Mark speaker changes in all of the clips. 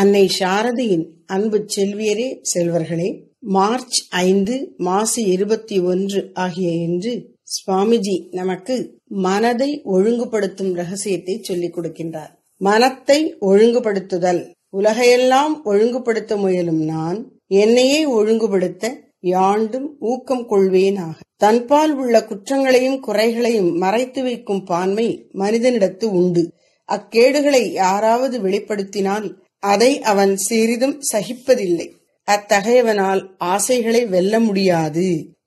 Speaker 1: அன்னை சாரதியின் அன்பு செல்வியரே செல்வர்களே மார்ச் ஐந்து மாசு இருபத்தி ஒன்று ஆகிய இன்று சுவாமிஜி நமக்கு மனதை ஒழுங்குபடுத்தும் ரகசியத்தை சொல்லிக் கொடுக்கின்றார் மனத்தை ஒழுங்குபடுத்துதல் உலகையெல்லாம் ஒழுங்குபடுத்த முயலும் நான் என்னையே ஒழுங்குபடுத்த யாண்டும் ஊக்கம் கொள்வேனாக தன்பால் உள்ள குற்றங்களையும் குறைகளையும் மறைத்து வைக்கும் பான்மை மனிதனிடத்து உண்டு அக்கேடுகளை யாராவது வெளிப்படுத்தினால் அதை அவன் சிறிதும் சகிப்பதில்லை அத்தகையவனால் ஆசைகளை வெல்ல முடியாது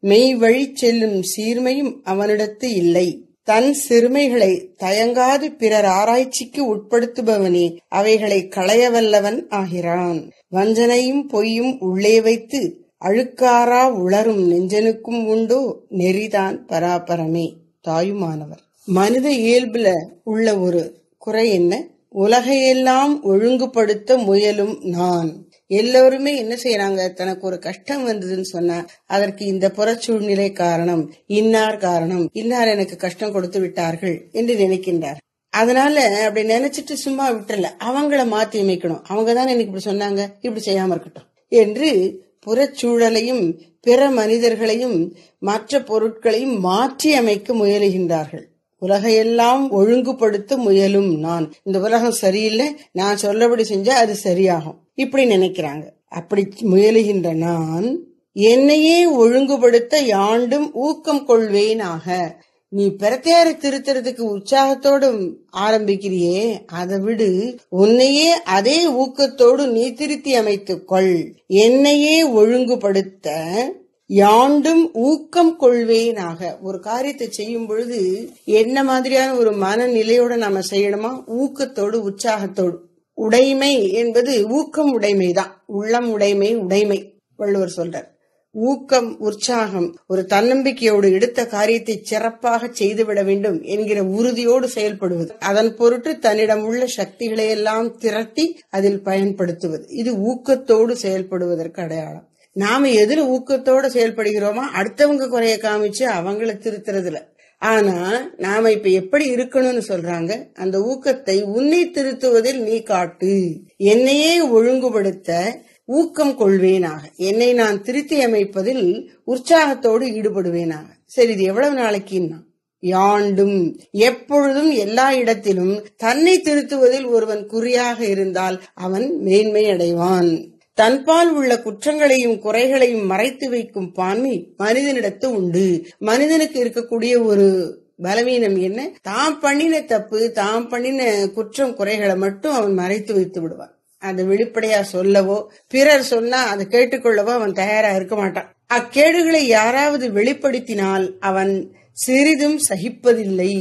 Speaker 1: மெய் வழி செல்லும் சீர்மையும் அவனிடத்து இல்லை தன் சிறுமைகளை தயங்காது பிறர் ஆராய்ச்சிக்கு உட்படுத்துபவனே அவைகளை களையவல்லவன் ஆகிறான் வஞ்சனையும் பொய்யும் உள்ளே வைத்து அழுக்காரா உளரும் நெஞ்சனுக்கும் உண்டோ நெறிதான் பராபரமே தாயுமானவர் மனித இயல்புல உள்ள ஒரு குறை என்ன உலகையெல்லாம் ஒழுங்குபடுத்த முயலும் நான் எல்லோருமே என்ன செய்யறாங்க தனக்கு ஒரு கஷ்டம் வந்ததுன்னு சொன்னா அதற்கு இந்த புற சூழ்நிலை காரணம் இன்னார் காரணம் இன்னார் எனக்கு கஷ்டம் கொடுத்து விட்டார்கள் என்று நினைக்கின்றார் அதனால அப்படி நினைச்சிட்டு சும்மா விட்டுல அவங்கள மாத்தி அமைக்கணும் அவங்க தான் எனக்கு இப்படி சொன்னாங்க இப்படி செய்யாம இருக்கட்டும் என்று புறச்சூழலையும் பிற மனிதர்களையும் மற்ற பொருட்களையும் மாற்றி அமைக்க முயலுகின்றார்கள் உலகையெல்லாம் ஒழுங்குபடுத்த முயலும் நான் இந்த உலகம் சரியில்லை நான் சொல்லபடி செஞ்சா அது சரியாகும் இப்படி நினைக்கிறாங்க அப்படி முயலுகின்ற நான் என்னையே ஒழுங்குபடுத்த யாண்டும் ஊக்கம் கொள்வேனாக நீ பிரத்தியார திருத்துறதுக்கு உற்சாகத்தோடு ஆரம்பிக்கிறியே அதை விடு உன்னையே அதே ஊக்கத்தோடு நீ திருத்தி அமைத்துக்கொள் என்னையே ஒழுங்குபடுத்த யாண்டும் ஊக்கம் கொள்வேனாக ஒரு காரியத்தை செய்யும் பொழுது என்ன மாதிரியான ஒரு மனநிலையோட நாம செய்யணுமா ஊக்கத்தோடு உற்சாகத்தோடு உடைமை என்பது ஊக்கம் உடைமை தான் உள்ளம் உடைமை உடைமை வள்ளுவர் சொல்றார் ஊக்கம் உற்சாகம் ஒரு தன்னம்பிக்கையோடு எடுத்த காரியத்தை சிறப்பாக செய்துவிட வேண்டும் என்கிற உறுதியோடு செயல்படுவது அதன் பொருட்டு தன்னிடம் உள்ள சக்திகளை எல்லாம் திரட்டி அதில் பயன்படுத்துவது இது ஊக்கத்தோடு செயல்படுவதற்கு அடையாளம் நாம எதில் ஊக்கத்தோட செயல்படுகிறோமோ அடுத்தவங்க குறைய காமிச்சு அவங்கள திருத்துறதுல ஆனா நாம இப்ப எப்படி இருக்கணும்னு சொல்றாங்க அந்த ஊக்கத்தை உன்னை திருத்துவதில் நீ காட்டு என்னையே ஒழுங்குபடுத்த ஊக்கம் கொள்வேனாக என்னை நான் திருத்தி அமைப்பதில் உற்சாகத்தோடு ஈடுபடுவேனாக சரி இது எவ்வளவு நாளைக்குன்னா யாண்டும் எப்பொழுதும் எல்லா இடத்திலும் தன்னை திருத்துவதில் ஒருவன் குறியாக இருந்தால் அவன் மேன்மை அடைவான் தன்பால் உள்ள குற்றங்களையும் குறைகளையும் மறைத்து வைக்கும் பான்மை மனிதனிடத்து உண்டு மனிதனுக்கு இருக்கக்கூடிய ஒரு பலவீனம் என்ன தாம் பண்ணின தப்பு தாம் பண்ணின குற்றம் குறைகளை மட்டும் அவன் மறைத்து வைத்து விடுவான் அது வெளிப்படையா சொல்லவோ பிறர் சொன்னா அதை கேட்டுக்கொள்ளவோ அவன் தயாரா இருக்க மாட்டான் அக்கேடுகளை யாராவது வெளிப்படுத்தினால் அவன் சிறிதும் சகிப்பதில்லை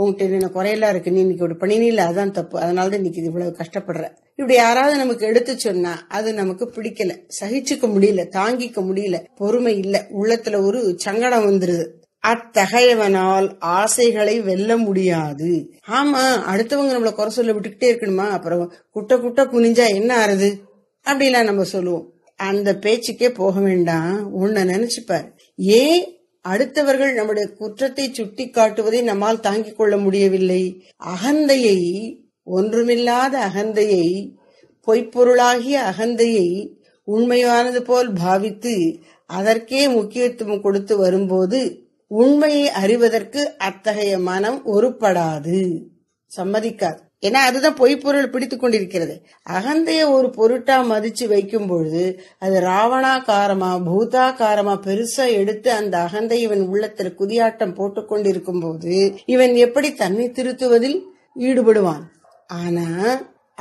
Speaker 1: உங்ககிட்ட என்ன குறையெல்லாம் இருக்கு நீ இன்னைக்கு ஒரு பணினில அதான் தப்பு அதனாலதான் இன்னைக்கு இவ்வளவு கஷ்டப்படுற இப்படி யாராவது நமக்கு எடுத்து சொன்னா அது நமக்கு பிடிக்கல சகிச்சுக்க முடியல தாங்கிக்க முடியல பொறுமை இல்ல உள்ளத்துல ஒரு சங்கடம் வந்துருது அத்தகையவனால் ஆசைகளை வெல்ல முடியாது ஆமா அடுத்தவங்க நம்மள குறை சொல்ல விட்டுக்கிட்டே இருக்கணுமா அப்புறம் குட்ட குட்ட குனிஞ்சா என்ன ஆறுது அப்படிலாம் நம்ம சொல்லுவோம் அந்த பேச்சுக்கே போக வேண்டாம் உன்னை நினைச்சுப்பார் ஏன் அடுத்தவர்கள் நம்முடைய குற்றத்தை சுட்டி காட்டுவதை நம்மால் தாங்கிக் கொள்ள முடியவில்லை அகந்தையை ஒன்றுமில்லாத அகந்தையை பொய்ப்பொருளாகிய அகந்தையை உண்மையானது போல் பாவித்து அதற்கே முக்கியத்துவம் கொடுத்து வரும்போது உண்மையை அறிவதற்கு அத்தகைய மனம் ஒருப்படாது சம்மதிக்காது ஏன்னா அதுதான் பொய்ப்பொருள் பிடித்துக் கொண்டிருக்கிறது அகந்தைய ஒரு பொருட்டா மதிச்சு வைக்கும் பொழுது அது ராவணா பூதா காரமா பெருசா எடுத்து அந்த அகந்தை இவன் உள்ளத்தில் குதியாட்டம் கொண்டிருக்கும் போது இவன் எப்படி தன்னை திருத்துவதில் ஈடுபடுவான் ஆனா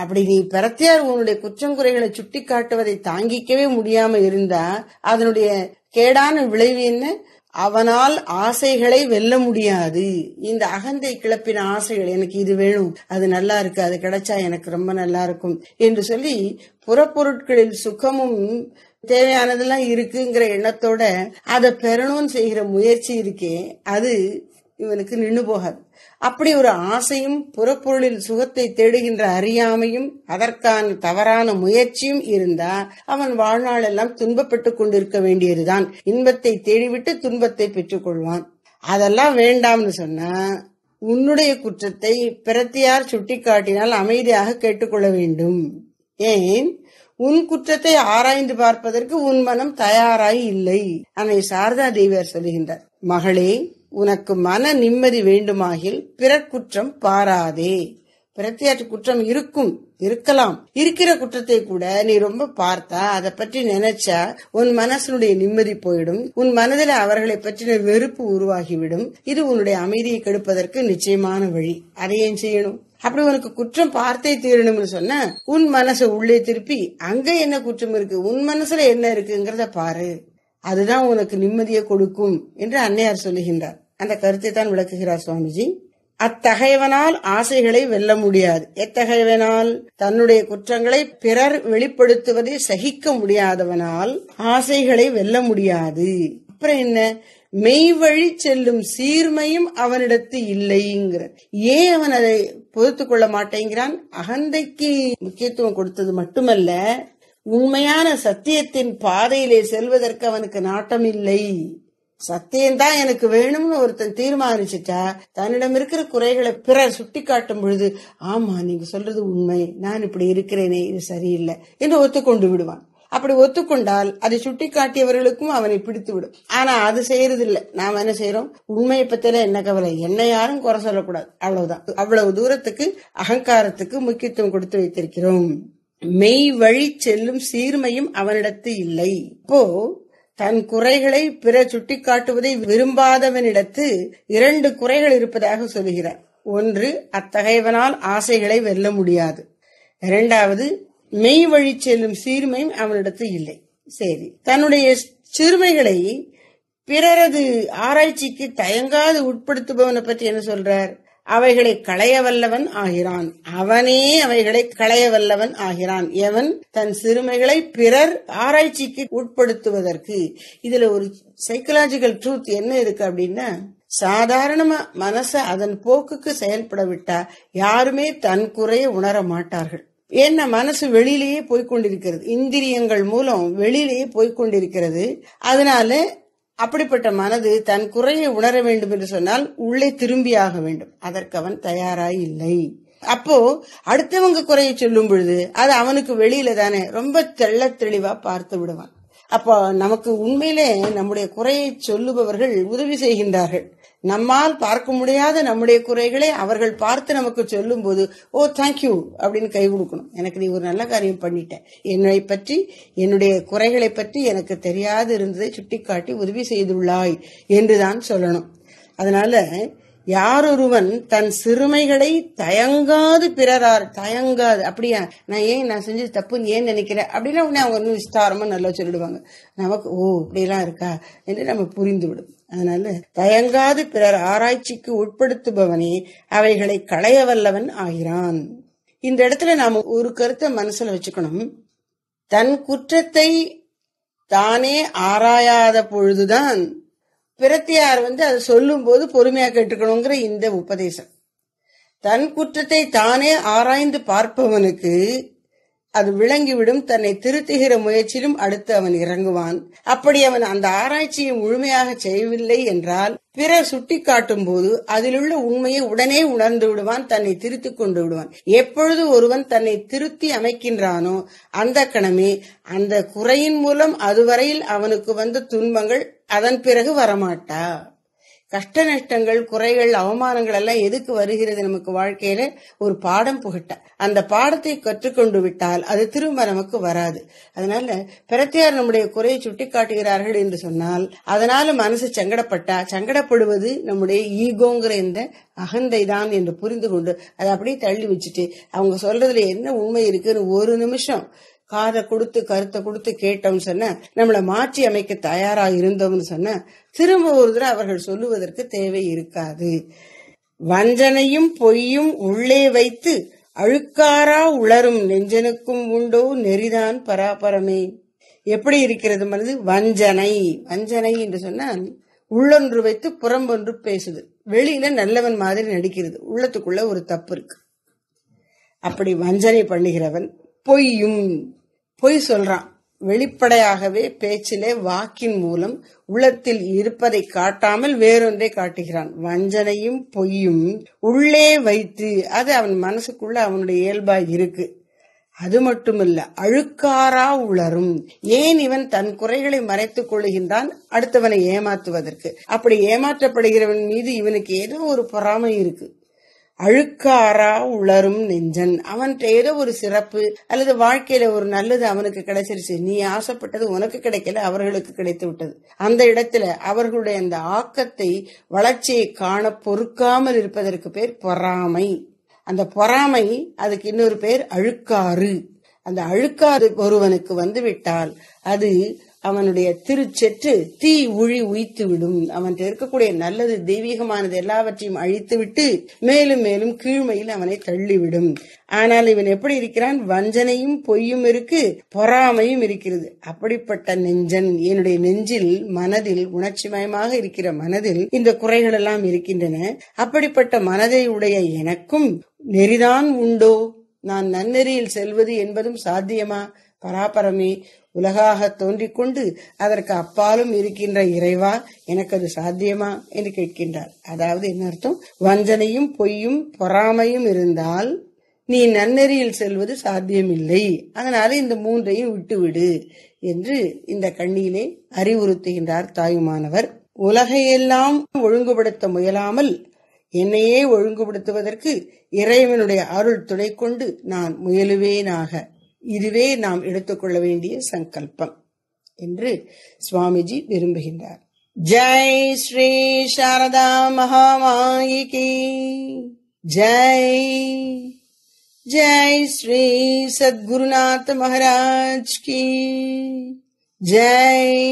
Speaker 1: அப்படி நீ பிரத்தியார் உன்னுடைய குற்றங்குறைகளை சுட்டி காட்டுவதை தாங்கிக்கவே முடியாம இருந்தா அதனுடைய கேடான விளைவு என்ன அவனால் ஆசைகளை வெல்ல முடியாது இந்த அகந்தை கிளப்பின ஆசைகள் எனக்கு இது வேணும் அது நல்லா இருக்கு அது கிடைச்சா எனக்கு ரொம்ப நல்லா இருக்கும் என்று சொல்லி புறப்பொருட்களில் சுகமும் தேவையானதெல்லாம் இருக்குங்கிற எண்ணத்தோட அதை பெறணும்னு செய்கிற முயற்சி இருக்கே அது இவனுக்கு நின்று போகாது அப்படி ஒரு ஆசையும் புறப்பொருளில் சுகத்தை தேடுகின்ற அறியாமையும் அதற்கான தவறான முயற்சியும் இருந்தா அவன் வாழ்நாள் எல்லாம் துன்பப்பட்டு கொண்டிருக்க வேண்டியதுதான் இன்பத்தை தேடிவிட்டு துன்பத்தை பெற்றுக்கொள்வான் அதெல்லாம் வேண்டாம்னு சொன்ன உன்னுடைய குற்றத்தை பிரத்தியார் சுட்டிக்காட்டினால் அமைதியாக கேட்டுக்கொள்ள வேண்டும் ஏன் உன் குற்றத்தை ஆராய்ந்து பார்ப்பதற்கு உன் மனம் தயாராய் இல்லை அதை சாரதா தேவியார் சொல்லுகின்றார் மகளே உனக்கு மன நிம்மதி வேண்டுமாகில் குற்றம் பாராதே பிரத்தியாற்று குற்றம் இருக்கும் இருக்கலாம் இருக்கிற குற்றத்தை கூட நீ ரொம்ப பார்த்தா அதை பற்றி நினைச்சா உன் மனசனுடைய நிம்மதி போயிடும் உன் மனதில் அவர்களை பற்றின வெறுப்பு உருவாகிவிடும் இது உன்னுடைய அமைதியை கெடுப்பதற்கு நிச்சயமான வழி அதை ஏன் செய்யணும் அப்படி உனக்கு குற்றம் பார்த்தே தீரணும்னு சொன்ன உன் மனசை உள்ளே திருப்பி அங்க என்ன குற்றம் இருக்கு உன் மனசுல என்ன இருக்குங்கிறத பாரு அதுதான் உனக்கு நிம்மதியை கொடுக்கும் என்று அன்னையார் சொல்லுகின்றார் அந்த கருத்தை தான் விளக்குகிறார் சுவாமிஜி அத்தகையவனால் ஆசைகளை வெல்ல முடியாது எத்தகையவனால் தன்னுடைய குற்றங்களை பிறர் வெளிப்படுத்துவதை சகிக்க முடியாதவனால் ஆசைகளை வெல்ல முடியாது அப்புறம் என்ன மெய்வழி செல்லும் சீர்மையும் அவனிடத்து இல்லைங்கிற ஏன் அவன் அதை பொறுத்து கொள்ள மாட்டேங்கிறான் அகந்தைக்கு முக்கியத்துவம் கொடுத்தது மட்டுமல்ல உண்மையான சத்தியத்தின் பாதையிலே செல்வதற்கு அவனுக்கு நாட்டம் இல்லை சத்தியம் தான் எனக்கு வேணும்னு ஒருத்தன் தீர்மானிச்சுட்டா தன்னிடம் இருக்கிற குறைகளை பிறர் சுட்டி காட்டும் பொழுது ஆமா நீங்க சொல்றது உண்மை நான் இப்படி இருக்கிறேனே இது சரியில்லை என்று ஒத்துக்கொண்டு விடுவான் அப்படி ஒத்துக்கொண்டால் அதை சுட்டி காட்டியவர்களுக்கும் அவனை பிடித்து விடும் ஆனா அது செய்யறது இல்ல நாம என்ன செய்யறோம் உண்மையை பத்தில என்ன கவலை என்ன யாரும் குறை சொல்லக்கூடாது அவ்வளவுதான் அவ்வளவு தூரத்துக்கு அகங்காரத்துக்கு முக்கியத்துவம் கொடுத்து வைத்திருக்கிறோம் மெய் வழி செல்லும் சீர்மையும் அவனிடத்து இல்லை இப்போ தன் குறைகளை பிற சுட்டிக்காட்டுவதை விரும்பாதவனிடத்து இரண்டு குறைகள் இருப்பதாக சொல்கிறார் ஒன்று அத்தகையவனால் ஆசைகளை வெல்ல முடியாது இரண்டாவது மெய் வழி செல்லும் சீர்மையும் அவனிடத்து இல்லை சரி தன்னுடைய சிறுமைகளை பிறரது ஆராய்ச்சிக்கு தயங்காது உட்படுத்துபவனை பற்றி என்ன சொல்றார் அவைகளை களைய வல்லவன் ஆகிறான் அவனே அவைகளை களைய வல்லவன் ஆகிறான் எவன் தன் சிறுமைகளை பிறர் ஆராய்ச்சிக்கு உட்படுத்துவதற்கு இதுல ஒரு சைக்கலாஜிக்கல் ட்ரூத் என்ன இருக்கு அப்படின்னா சாதாரணமா மனச அதன் போக்குக்கு செயல்பட விட்டா யாருமே தன் குறைய உணர மாட்டார்கள் என்ன மனசு வெளியிலேயே போய்கொண்டிருக்கிறது இந்திரியங்கள் மூலம் வெளியிலேயே போய்கொண்டிருக்கிறது அதனால அப்படிப்பட்ட மனது தன் குறையை உணர வேண்டும் என்று சொன்னால் உள்ளே திரும்பியாக வேண்டும் அதற்கு அவன் தயாராய் இல்லை அப்போ அடுத்தவங்க குறையை சொல்லும் பொழுது அது அவனுக்கு வெளியில தானே ரொம்ப தெள்ள தெளிவா பார்த்து விடுவான் அப்போ நமக்கு உண்மையிலே நம்முடைய குறையை சொல்லுபவர்கள் உதவி செய்கின்றார்கள் நம்மால் பார்க்க முடியாத நம்முடைய குறைகளை அவர்கள் பார்த்து நமக்கு சொல்லும் போது ஓ தேங்க்யூ அப்படின்னு கை கொடுக்கணும் எனக்கு நீ ஒரு நல்ல காரியம் பண்ணிட்ட என்னை பற்றி என்னுடைய குறைகளை பற்றி எனக்கு தெரியாது இருந்ததை சுட்டிக்காட்டி உதவி செய்துள்ளாய் என்றுதான் சொல்லணும் அதனால யாரொருவன் தன் சிறுமைகளை தயங்காது பிறரார் தயங்காது அப்படியா நான் ஏன் நான் செஞ்சது தப்புன்னு ஏன் நினைக்கிறேன் அப்படின்னா உடனே அவங்க இன்னும் விஸ்தாரமா நல்லா சொல்லிடுவாங்க நமக்கு ஓ இப்படியெல்லாம் இருக்கா என்று நம்ம புரிந்துவிடும் அதனால தயங்காது பிறர் ஆராய்ச்சிக்கு உட்படுத்துபவனே அவைகளை களைய வல்லவன் ஆகிறான் இந்த இடத்துல நாம ஒரு கருத்தை மனசுல வச்சுக்கணும் தன் குற்றத்தை தானே ஆராயாத பொழுதுதான் பிரத்தியார் வந்து அதை சொல்லும் போது பொறுமையா கேட்டுக்கணுங்கிற இந்த உபதேசம் தன் குற்றத்தை தானே ஆராய்ந்து பார்ப்பவனுக்கு அது விளங்கிவிடும் தன்னை திருத்துகிற முயற்சியிலும் அடுத்து அவன் இறங்குவான் அப்படி அவன் அந்த ஆராய்ச்சியை முழுமையாக செய்யவில்லை என்றால் பிறர் காட்டும் போது அதிலுள்ள உண்மையை உடனே உணர்ந்து விடுவான் தன்னை திருத்திக் கொண்டு விடுவான் எப்பொழுது ஒருவன் தன்னை திருத்தி அமைக்கின்றானோ அந்த கணமே அந்த குறையின் மூலம் அதுவரையில் அவனுக்கு வந்த துன்பங்கள் அதன் பிறகு வரமாட்டா கஷ்ட நஷ்டங்கள் குறைகள் அவமானங்கள் எல்லாம் எதுக்கு வருகிறது நமக்கு வாழ்க்கையில ஒரு பாடம் புகட்ட அந்த பாடத்தை கற்றுக்கொண்டு விட்டால் அது திரும்ப நமக்கு வராது அதனால பிரத்தியார் நம்முடைய குறையை சுட்டி காட்டுகிறார்கள் என்று சொன்னால் அதனால மனசு சங்கடப்பட்டா சங்கடப்படுவது நம்முடைய ஈகோங்கிற இந்த அகந்தை தான் என்று புரிந்து கொண்டு அதை அப்படியே தள்ளி வச்சுட்டு அவங்க சொல்றதுல என்ன உண்மை இருக்குன்னு ஒரு நிமிஷம் காதை கொடுத்து கருத்தை கொடுத்து கேட்டோம்னு சொன்ன நம்மளை மாற்றி அமைக்க தயாரா இருந்தோம்னு சொன்ன திரும்ப ஒரு தடவை அவர்கள் சொல்லுவதற்கு தேவை இருக்காது வஞ்சனையும் பொய்யும் உள்ளே வைத்து அழுக்காரா உளரும் நெஞ்சனுக்கும் உண்டோ நெறிதான் பராபரமே எப்படி இருக்கிறது மனது வஞ்சனை வஞ்சனை என்று சொன்னால் உள்ளொன்று வைத்து புறம்பொன்று பேசுது வெளியில நல்லவன் மாதிரி நடிக்கிறது உள்ளத்துக்குள்ள ஒரு தப்பு இருக்கு அப்படி வஞ்சனை பண்ணுகிறவன் பொய்யும் பொய் சொல்றான் வெளிப்படையாகவே பேச்சிலே வாக்கின் மூலம் உள்ளத்தில் இருப்பதை காட்டாமல் வேறொன்றை காட்டுகிறான் வஞ்சனையும் பொய்யும் உள்ளே வைத்து அது அவன் மனசுக்குள்ள அவனுடைய இயல்பா இருக்கு அது மட்டுமல்ல அழுக்காரா உளரும் ஏன் இவன் தன் குறைகளை மறைத்துக் கொள்ளுகின்றான் அடுத்தவனை ஏமாத்துவதற்கு அப்படி ஏமாற்றப்படுகிறவன் மீது இவனுக்கு ஏதோ ஒரு பொறாமை இருக்கு அழுக்காரா உளரும் நெஞ்சன் அவன்கிட்ட ஏதோ ஒரு சிறப்பு அல்லது வாழ்க்கையில ஒரு நல்லது அவனுக்கு கிடைச்சிருச்சு நீ ஆசைப்பட்டது உனக்கு கிடைக்கல அவர்களுக்கு கிடைத்து விட்டது அந்த இடத்துல அவர்களுடைய அந்த ஆக்கத்தை வளர்ச்சியை காண பொறுக்காமல் இருப்பதற்கு பேர் பொறாமை அந்த பொறாமை அதுக்கு இன்னொரு பேர் அழுக்காறு அந்த அழுக்காறு ஒருவனுக்கு வந்துவிட்டால் அது அவனுடைய திருச்செற்று தீ உழி உயித்து விடும் அவன் இருக்கக்கூடிய நல்லது தெய்வீகமானது எல்லாவற்றையும் அழித்துவிட்டு மேலும் மேலும் கீழ்மையில் அவனை தள்ளிவிடும் ஆனால் இவன் எப்படி இருக்கிறான் வஞ்சனையும் பொய்யும் இருக்கு பொறாமையும் இருக்கிறது அப்படிப்பட்ட நெஞ்சன் என்னுடைய நெஞ்சில் மனதில் உணர்ச்சிமயமாக இருக்கிற மனதில் இந்த குறைகள் எல்லாம் இருக்கின்றன அப்படிப்பட்ட மனதை உடைய எனக்கும் நெறிதான் உண்டோ நான் நன்னெறியில் செல்வது என்பதும் சாத்தியமா பராபரமே உலகாக தோன்றிக்கொண்டு அதற்கு அப்பாலும் இருக்கின்ற இறைவா எனக்கு அது சாத்தியமா என்று கேட்கின்றார் அதாவது என்ன அர்த்தம் வஞ்சனையும் பொய்யும் பொறாமையும் இருந்தால் நீ நன்னெறியில் செல்வது சாத்தியமில்லை அதனால இந்த மூன்றையும் விட்டுவிடு என்று இந்த கண்ணியிலே அறிவுறுத்துகின்றார் தாயுமானவர் உலகையெல்லாம் ஒழுங்குபடுத்த முயலாமல் என்னையே ஒழுங்குபடுத்துவதற்கு இறைவனுடைய அருள் துணை கொண்டு நான் முயலுவேனாக இதுவே நாம் எடுத்துக்கொள்ள வேண்டிய சங்கல்பம் என்று சுவாமிஜி விரும்புகின்றார் ஜெய் ஸ்ரீ சாரதா மகாமாயிகி ஜெய் ஜெய் ஸ்ரீ சத்குருநாத் மகாராஜ் கி ஜெய்